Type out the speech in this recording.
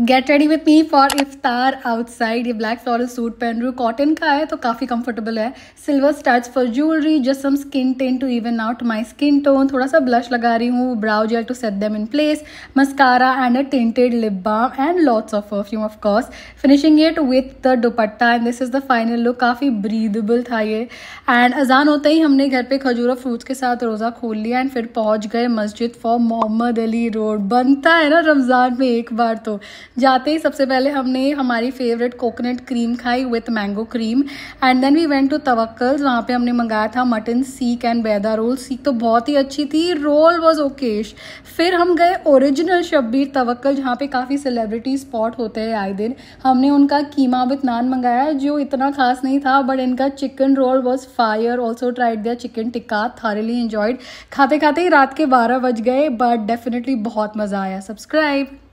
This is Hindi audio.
gate ready with me for iftar outside ये ब्लैक फ्लॉरल सूट पहन रही हूँ कॉटन का है तो काफ़ी कंफर्टेबल है silver starch for jewellery just some skin tint to even out my skin tone थोड़ा सा ब्लश लगा रही हूँ brow gel to set them in place mascara and a tinted lip balm and lots of perfume of course finishing it with the dupatta and this is the final look काफ़ी ब्रीदेबल था ये एंड अजान होते ही हमने घर पर और फ्रूट्स के साथ रोज़ा खोल लिया एंड फिर पहुँच गए मस्जिद फॉर मोहम्मद अली रोड बनता है ना रमज़ान में एक बार तो जाते ही सबसे पहले हमने हमारी फेवरेट कोकोनट क्रीम खाई with mango cream and then we went to Tawakkal's वहाँ पे हमने मंगाया था mutton seekh and baida roll seekh तो बहुत ही अच्छी थी रोल वॉज ओकेश फिर हम गए ओरिजिनल शब्बीर तवक्कल जहाँ पे काफ़ी सेलिब्रिटी स्पॉट होते हैं आए दिन हमने उनका कीमा विथ नान मंगाया जो इतना खास नहीं था बट इनका chicken roll was fire also tried दिया चिकन टिक्का थारली इंजॉयड खाते खाते ही रात के बारह बज गए बट डेफिनेटली बहुत मज़ा आया सब्सक्राइब